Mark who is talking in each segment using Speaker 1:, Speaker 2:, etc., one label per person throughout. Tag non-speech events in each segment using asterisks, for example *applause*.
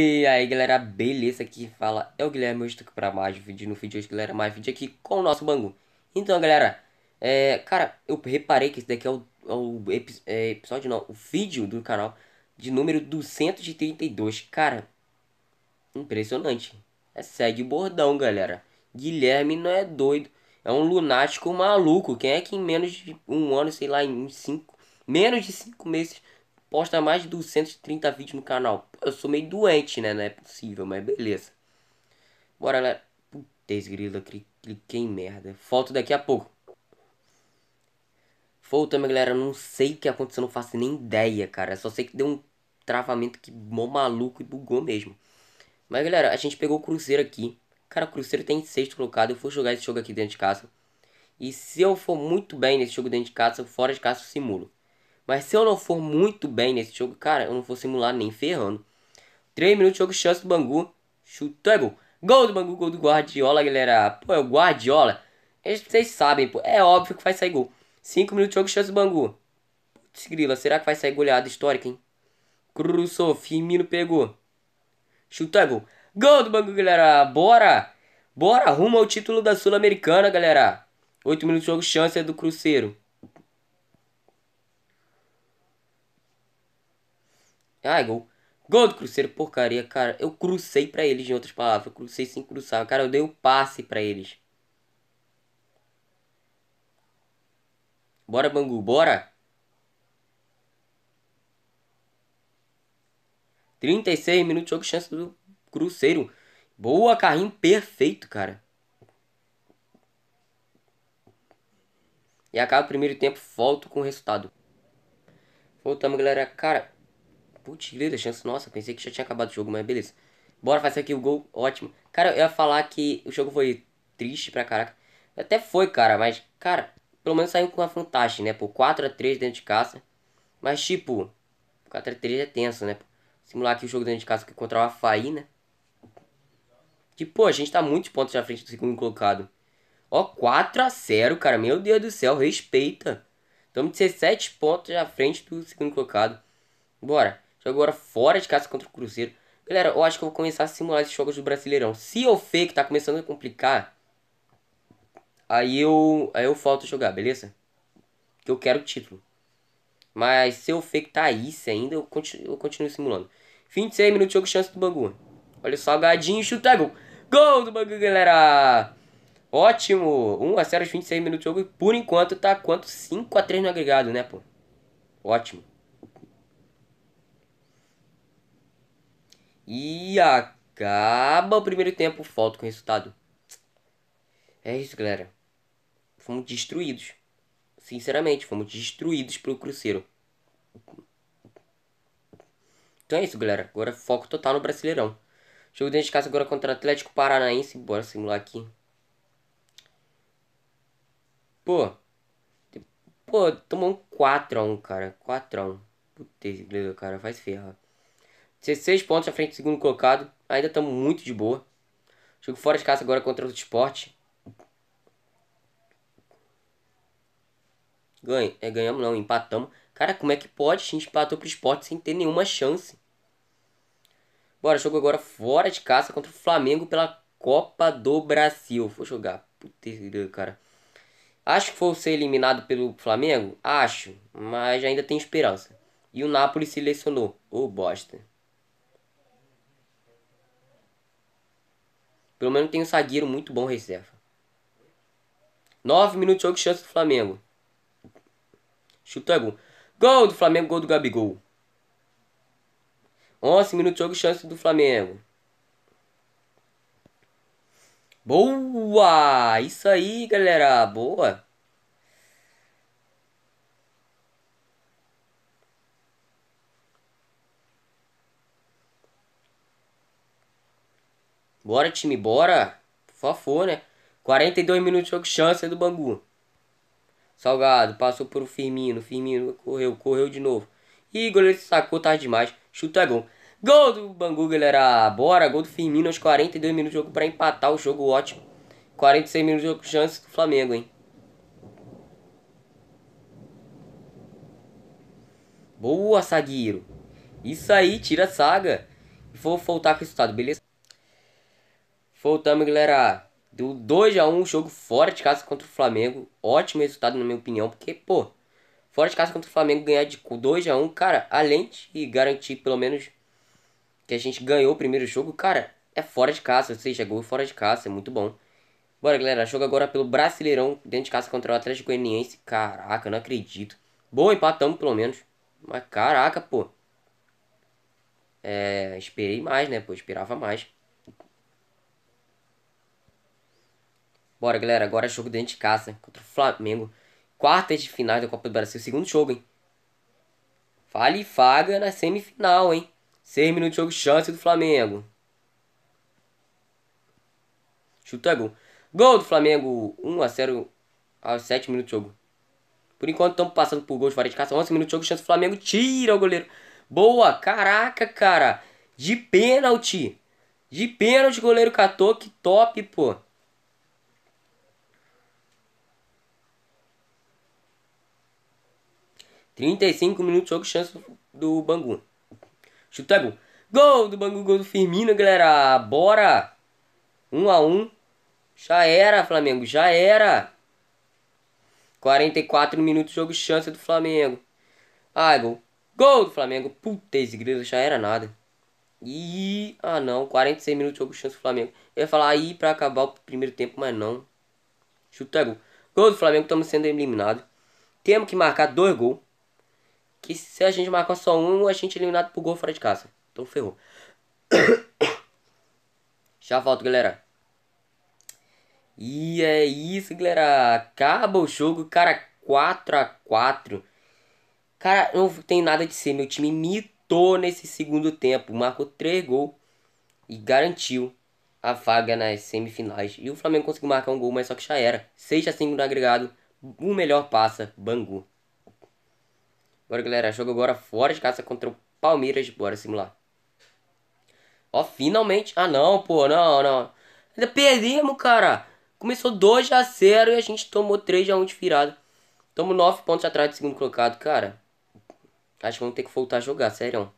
Speaker 1: E aí galera, beleza? Aqui fala é o Guilherme, eu estou aqui para mais vídeo, no vídeo hoje galera, mais vídeo aqui com o nosso Bangu Então galera, é, cara, eu reparei que esse daqui é o, é o é, episódio não, o vídeo do canal de número 232 Cara, impressionante, é, segue o bordão galera, Guilherme não é doido, é um lunático maluco Quem é que em menos de um ano, sei lá, em cinco, menos de cinco meses posta mais de 230 vídeos no canal. Eu sou meio doente, né? Não é possível, mas beleza. Bora, galera. Putz, esgrila, cliquei em merda. Foto daqui a pouco. Voltamos, galera. Não sei o que aconteceu, não faço nem ideia, cara. Só sei que deu um travamento que maluco e bugou mesmo. Mas, galera, a gente pegou o Cruzeiro aqui. Cara, o Cruzeiro tem tá sexto colocado. Eu vou jogar esse jogo aqui dentro de casa. E se eu for muito bem nesse jogo dentro de casa, fora de casa eu simulo. Mas se eu não for muito bem nesse jogo, cara, eu não vou simular nem ferrando. 3 minutos, jogo, chance do Bangu. chute é gol. Gol do Bangu, gol do Guardiola, galera. Pô, é o Guardiola. Vocês sabem, pô. É óbvio que vai sair gol. 5 minutos, jogo, chance do Bangu. Putz, grila, será que vai sair goleada histórica, hein? Cruzou, Firmino pegou. chute é gol. Gol do Bangu, galera. Bora! Bora, rumo ao título da Sul-Americana, galera. 8 minutos, jogo, chance é do Cruzeiro. Ai, ah, gol. Gol do Cruzeiro, porcaria, cara. Eu crucei para eles, em outras palavras. Eu crucei sem cruzar. Cara, eu dei o passe para eles. Bora, Bangu, bora. 36 minutos de jogo, chance do Cruzeiro. Boa, carrinho perfeito, cara. E acaba o primeiro tempo, volto com o resultado. Voltamos, galera. Cara, putz, linda chance nossa, pensei que já tinha acabado o jogo, mas beleza. Bora fazer aqui o gol, ótimo. Cara, eu ia falar que o jogo foi triste pra caraca. Até foi, cara, mas, cara, pelo menos saiu com uma vantagem, né, por 4x3 dentro de casa. Mas, tipo, 4x3 é tenso, né, Simular aqui o jogo dentro de casa contra o Havaí, né. tipo pô, a gente tá muitos pontos na frente do segundo colocado. Ó, 4x0, cara, meu Deus do céu, respeita. Estamos 17 pontos à frente do segundo colocado. Bora. Joga agora fora de casa contra o Cruzeiro. Galera, eu acho que eu vou começar a simular esses jogos do Brasileirão. Se eu ver que tá começando a complicar, aí eu, aí eu falto jogar, beleza? Que eu quero o título. Mas se eu ver que tá isso ainda, eu continuo, eu continuo simulando. 26 minutos de jogo, chance do Bangu. Olha só, Gadinho chuta gol. Gol do Bangu, galera! Ótimo! 1 a 0 aos 26 minutos de jogo. E por enquanto tá quanto? 5 a 3 no agregado, né, pô? Ótimo. E acaba o primeiro tempo, falta com o resultado. É isso, galera. Fomos destruídos. Sinceramente, fomos destruídos pelo Cruzeiro. Então é isso, galera. Agora foco total no Brasileirão. Jogo dentro de casa agora contra o Atlético Paranaense. Bora simular aqui. Pô. Pô, tomou um 4x1, cara. 4x1. Puta, cara, faz ferra. 16 pontos à frente do segundo colocado. Ainda estamos muito de boa. Jogo fora de casa agora contra o esporte. Ganha, é, ganhamos não, empatamos. Cara, como é que pode? A gente empatou pro esporte sem ter nenhuma chance. Bora, jogo agora fora de casa contra o Flamengo pela Copa do Brasil. Vou jogar. Puta, cara. Acho que vou ser eliminado pelo Flamengo? Acho, mas ainda tem esperança. E o Napoli se lesionou. Ô, oh, bosta. Pelo menos tem um zagueiro muito bom reserva. 9 minutos de jogo, chance do Flamengo. Chuta é gol. Gol do Flamengo, gol do Gabigol. 11 minutos de jogo, chance do Flamengo. Boa! Isso aí, galera. Boa. Bora, time, bora. Por favor, né? 42 minutos de jogo, chance do Bangu. Salgado, passou por o Firmino. Firmino correu, correu de novo. Ih, goleiro sacou, tarde tá demais. Chuta é gol. Gol do Bangu, galera. Bora, gol do Firmino aos 42 minutos de jogo para empatar o jogo. Ótimo. 46 minutos de jogo, chance do Flamengo, hein? Boa, Saguiro. Isso aí, tira a saga. Vou voltar com o resultado, beleza? Voltamos, galera. Deu 2x1, um, jogo fora de casa contra o Flamengo. Ótimo resultado, na minha opinião, porque, pô, fora de casa contra o Flamengo ganhar de 2x1, um, cara, além de garantir pelo menos que a gente ganhou o primeiro jogo, cara, é fora de casa, ou seja, gol fora de casa, é muito bom. Bora, galera, jogo agora pelo Brasileirão, dentro de casa contra o Atlético Goianiense. Caraca, não acredito. Bom, empatamos pelo menos. Mas caraca, pô. É, esperei mais, né, pô, esperava mais. Bora, galera. Agora é jogo dentro de casa contra o Flamengo. Quartas de final da Copa do Brasil. Segundo jogo, hein? Fale e faga na semifinal, hein? Seis minutos de jogo, chance do Flamengo. Chuta gol. Gol do Flamengo. 1 a 0 aos sete minutos de jogo. Por enquanto estamos passando por gols fora de casa. 11 minutos de jogo, chance do Flamengo. Tira o goleiro. Boa, caraca, cara. De pênalti. De pênalti, goleiro catou. Que top, pô. 35 minutos, jogo chance do Bangu. Chuta gol. Gol do Bangu, gol do Firmino, galera. Bora! 1 um a 1 um. Já era, Flamengo, já era. 44 minutos, jogo chance do Flamengo. Ai, gol. Gol do Flamengo. Puta, esse grilo já era nada. E ah não, 46 minutos jogo chance do Flamengo. Eu ia falar aí para acabar o primeiro tempo, mas não. Chuta gol. Gol do Flamengo, estamos sendo eliminados. Temos que marcar dois gols que se a gente marcar só um, a gente é eliminado por gol fora de casa. Então ferrou. *coughs* Já volto, galera. E é isso, galera. Acaba o jogo, cara. 4 a 4 Cara, não tem nada de ser. Meu time mitou nesse segundo tempo. Marcou 3 gols e garantiu a vaga nas semifinais. E o Flamengo conseguiu marcar um gol, mas só que já era. 6 a 5 no agregado. O melhor passa, Bangu. Bora, galera. Jogo agora fora de casa contra o Palmeiras. Bora simular. Ó, finalmente. Ah, não, pô. Não, não. Ainda perdemos, cara. Começou 2 a 0 e a gente tomou 3 a 1 de virada. Estamos 9 pontos atrás do segundo colocado, cara. Acho que vamos ter que voltar a jogar, sério.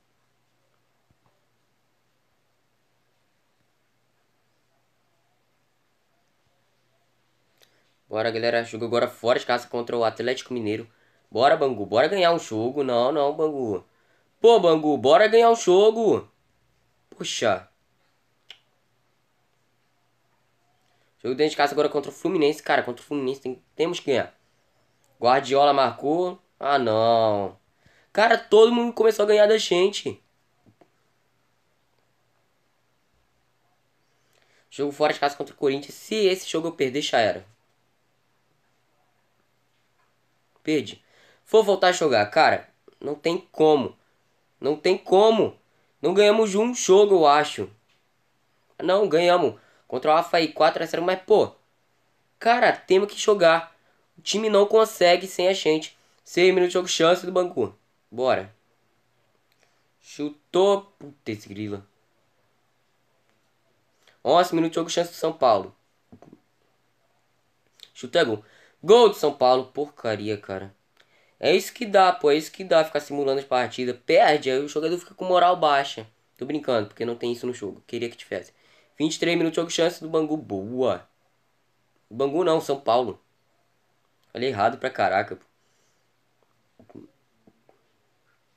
Speaker 1: Bora, galera. Jogo agora fora de casa contra o Atlético Mineiro. Bora, Bangu, bora ganhar um jogo. Não, não, Bangu. Pô, Bangu, bora ganhar um jogo. Puxa. Jogo dentro de casa agora contra o Fluminense. Cara, contra o Fluminense tem, temos que ganhar. Guardiola marcou. Ah, não. Cara, todo mundo começou a ganhar da gente. Jogo fora de casa contra o Corinthians. Se esse jogo eu perder, já era. Perdi for voltar a jogar, cara, não tem como. Não tem como. Não ganhamos um jogo, eu acho. Não, ganhamos. Contra o Rafa aí 4 a 0 mas pô. Cara, temos que jogar. O time não consegue sem a gente. 6 minutos de jogo, chance do Bangu. Bora. Chutou. Puta, esse grila. 11 minutos de jogo, chance do São Paulo. Chutou é gol. Gol do São Paulo. Porcaria, cara. É isso que dá, pô. É isso que dá ficar simulando as partidas. Perde, aí o jogador fica com moral baixa. Tô brincando, porque não tem isso no jogo. Queria que tivesse. 23 minutos de jogo, chance do Bangu. Boa. Bangu não, São Paulo. Falei errado pra caraca, pô.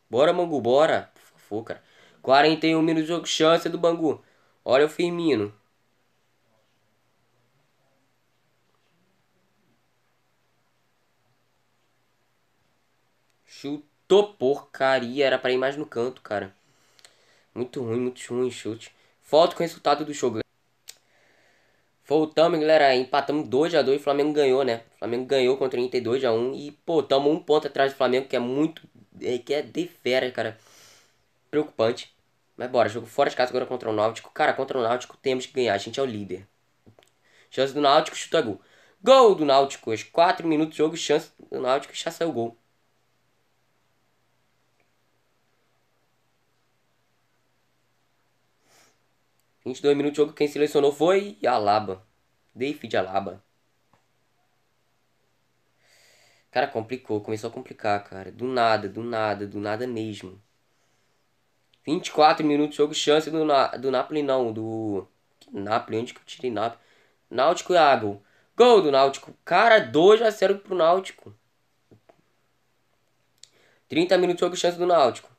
Speaker 1: Bora, Bangu, bora. Por favor, cara. 41 minutos de jogo, chance do Bangu. Olha o Firmino. Chutou porcaria. Era pra ir mais no canto, cara. Muito ruim, muito ruim chute. falta com o resultado do jogo. Voltamos, galera. Empatamos 2x2 e o Flamengo ganhou, né? O Flamengo ganhou contra o Inter 2x1. E, pô, tamo um ponto atrás do Flamengo, que é muito. É, que é de fera, cara. Preocupante. Mas bora, jogo fora de casa agora contra o Náutico. Cara, contra o Náutico temos que ganhar. A gente é o líder. Chance do Náutico, chuta gol. Gol do Náutico. Aos 4 minutos de jogo, chance do Náutico, já saiu o gol. 22 minutos de jogo, quem selecionou foi Alaba. David Alaba. Cara, complicou. Começou a complicar, cara. Do nada, do nada, do nada mesmo. 24 minutos de jogo, chance do, Na do Napoli, não. Do. Que Napoli? Onde que eu tirei Napoli? Náutico e Água. Gol do Náutico. Cara, 2 a 0 pro Náutico. 30 minutos de jogo, chance do Náutico.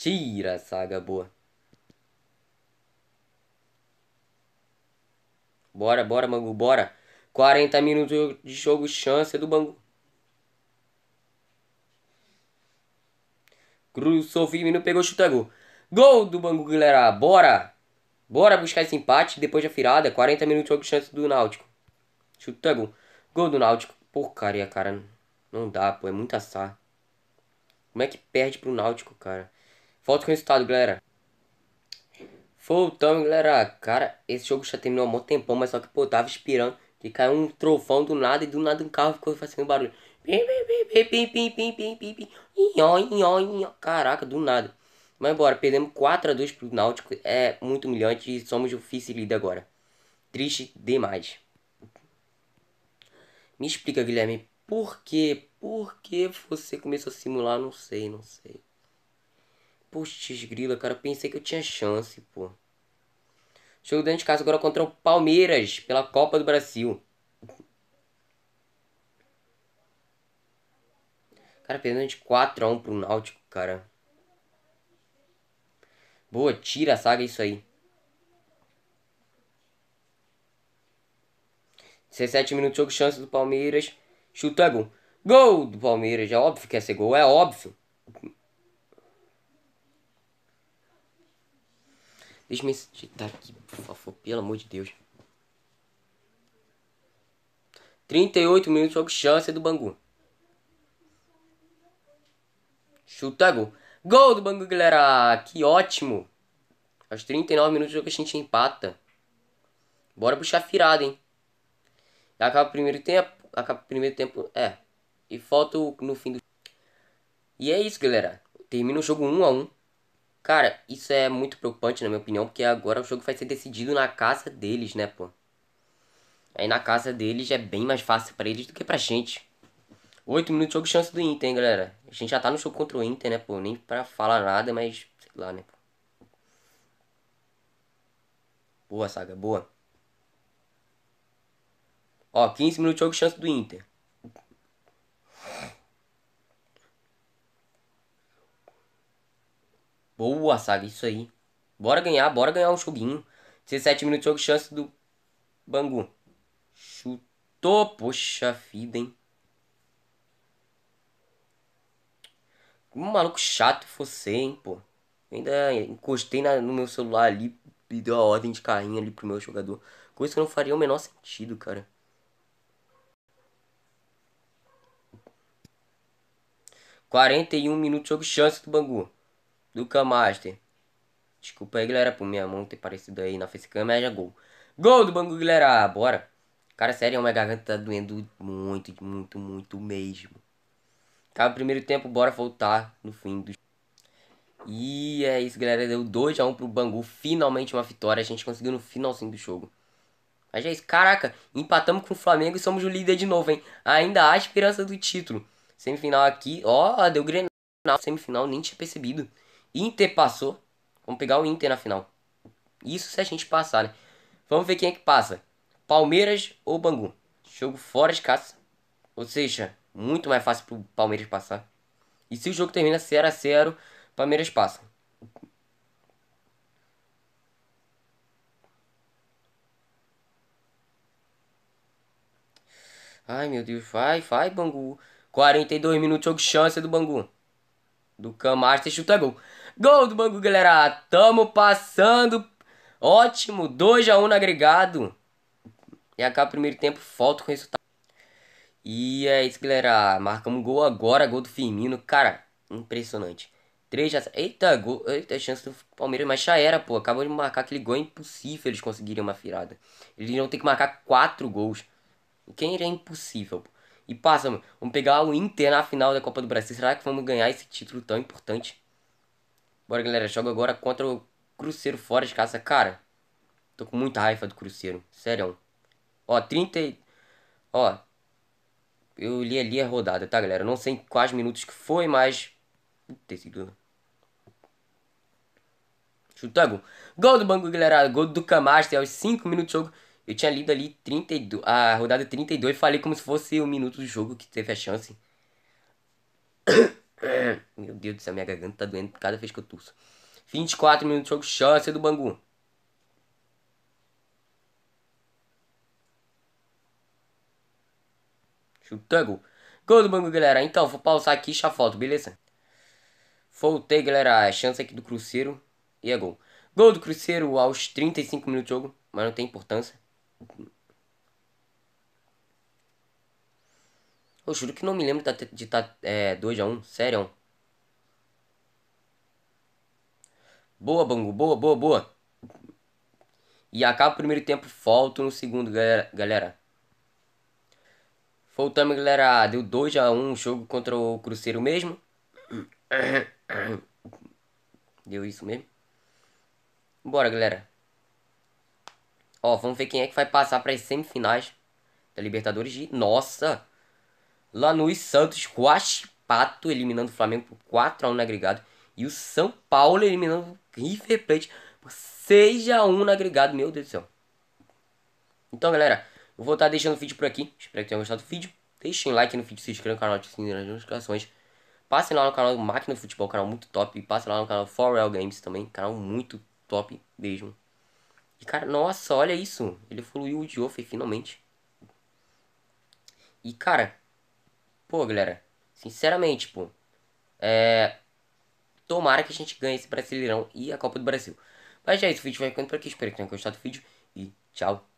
Speaker 1: Tira saga boa. Bora, bora, Bangu, bora. 40 minutos de jogo, chance do Bangu. Cruzou o não pegou, chuta gol. Gol do Bangu, galera. Bora. Bora buscar esse empate depois da virada. 40 minutos de jogo, chance do Náutico. Chuta gol. Gol do Náutico. Porcaria, cara. Não dá, pô. É muita sarra. Como é que perde pro Náutico, cara? Volto com o resultado, galera. Voltamos, galera. Cara, esse jogo já terminou há muito tempão, mas só que, pô, tava inspirando. Que caiu um trovão do nada e do nada um carro ficou fazendo barulho. Caraca, do nada. Mas embora, perdemos 4x2 pro Náutico. É muito humilhante e somos o vice Lida agora. Triste demais. Me explica, Guilherme, por que, por que você começou a simular? Não sei, não sei. Puxa, grila, cara, pensei que eu tinha chance, pô. Jogo dentro de casa agora contra o Palmeiras pela Copa do Brasil. Cara, perdendo de 4x1 pro Náutico, cara. Boa, tira a saga é isso aí. 17 minutos jogo, chance do Palmeiras. Chuta, é gol. Gol do Palmeiras, é óbvio que ia ser gol, é óbvio. Deixa eu me digitar aqui, por favor, pelo amor de Deus. 38 minutos jogo chance do Bangu. Chuta gol. Gol do Bangu, galera! Que ótimo! Aos 39 minutos o jogo a gente empata. Bora puxar firada, hein? Acaba o primeiro tempo. Acaba o primeiro tempo. É. E falta no fim do. E é isso, galera. Termina o jogo 1 a 1 Cara, isso é muito preocupante, na minha opinião, porque agora o jogo vai ser decidido na casa deles, né, pô? Aí na casa deles é bem mais fácil para eles do que pra gente. 8 minutos de jogo, chance do Inter, hein, galera? A gente já tá no jogo contra o Inter, né, pô? Nem pra falar nada, mas sei lá, né, pô? Boa, saga, boa. Ó, 15 minutos de jogo, chance do Inter. Boa, saga, isso aí. Bora ganhar, bora ganhar um joguinho. 17 minutos de jogo, chance do Bangu. Chutou, poxa vida, hein. Um maluco chato você, hein, pô. Ainda encostei na, no meu celular ali e deu a ordem de carrinho ali pro meu jogador. Coisa que não faria o menor sentido, cara. Quarenta e um minutos jogo, chance do Bangu do Camaster. Desculpa aí, galera, por minha mão ter parecido aí na facecam, mas já é gol. Gol do Bangu, galera, ah, bora. Cara, sério, uma garganta tá doendo muito, muito, muito mesmo. Acaba o primeiro tempo, bora voltar no fim do E é isso, galera, deu 2x1 pro Bangu, finalmente uma vitória, a gente conseguiu no finalzinho do jogo. Mas é isso, caraca, empatamos com o Flamengo e somos o líder de novo, hein? Ainda há esperança do título. Semifinal aqui, ó, deu Grenal, semifinal nem tinha percebido. Inter passou. Vamos pegar o Inter na final. Isso se a gente passar, né? Vamos ver quem é que passa. Palmeiras ou Bangu. Jogo fora de casa. Ou seja, muito mais fácil pro Palmeiras passar. E se o jogo termina 0 a 0 Palmeiras passa. Ai meu Deus, vai, vai, Bangu. 42 minutos, jogo chance do Bangu do Camaster chuta gol. Gol do Bangu, galera. Tamo passando. Ótimo, 2 a 1 um no agregado. E acaba o primeiro tempo, falta com resultado. E é isso, galera. Marcamos gol agora, gol do Firmino. Cara, impressionante. 3 já, Eita, gol. Eita, chance do Palmeiras, mas já era, pô. Acabou de marcar aquele gol. É impossível eles conseguirem uma virada. Eles vão ter que marcar 4 gols. Quem é impossível, pô. E passa, mano. Vamos pegar o Inter na final da Copa do Brasil. Será que vamos ganhar esse título tão importante? Bora, galera. Joga agora contra o Cruzeiro fora de casa. Cara, tô com muita raiva do Cruzeiro. Sério. Ó, 30... Ó, eu li ali a rodada, tá, galera? Não sei quais minutos que foi, mas... Puta, esse Chuta gol. Gol do Bangu, galera. Gol do Camaster aos 5 minutos de jogo. Eu tinha lido ali 32, a rodada 32 e falei como se fosse o minuto do jogo que teve a chance. *coughs* Meu Deus do céu, minha garganta tá doendo cada vez que eu tuço. 24 minutos de jogo, chance do Bangu. Chutando. Gol do Bangu, galera. Então, vou pausar aqui e já beleza? Voltei, galera. A chance aqui do Cruzeiro. E é gol. Gol do Cruzeiro aos 35 minutos de jogo. Mas não tem importância. Eu juro que não me lembro de tá estar tá, é, 2x1, sério. Boa, Bangu, boa, boa, boa. E acaba o primeiro tempo, falta no segundo, galera. Faltamos, galera. Deu 2x1 o jogo contra o Cruzeiro mesmo. *coughs* Deu isso mesmo. Bora, galera. Ó, vamos ver quem é que vai passar para as semifinais da Libertadores de. Nossa! Lanús Santos, quase eliminando o Flamengo por 4x1 no agregado. E o São Paulo eliminando o River Plate por 6x1 no agregado. Meu Deus do céu. Então, galera, eu vou estar tá deixando o vídeo por aqui. Espero que tenham gostado do vídeo. Deixem like no vídeo, se inscrevam no canal, ativem as notificações. Passem lá no canal Máquina do Futebol, canal muito top. E passem lá no canal Real Games também, canal muito top mesmo. E cara, nossa, olha isso. Ele evoluiu o Joffrey finalmente. E cara, pô, galera, sinceramente, pô, é. Tomara que a gente ganhe esse Brasileirão e a Copa do Brasil. Mas já é isso, o vídeo vai ficando por aqui. Espero que tenham gostado do vídeo e tchau.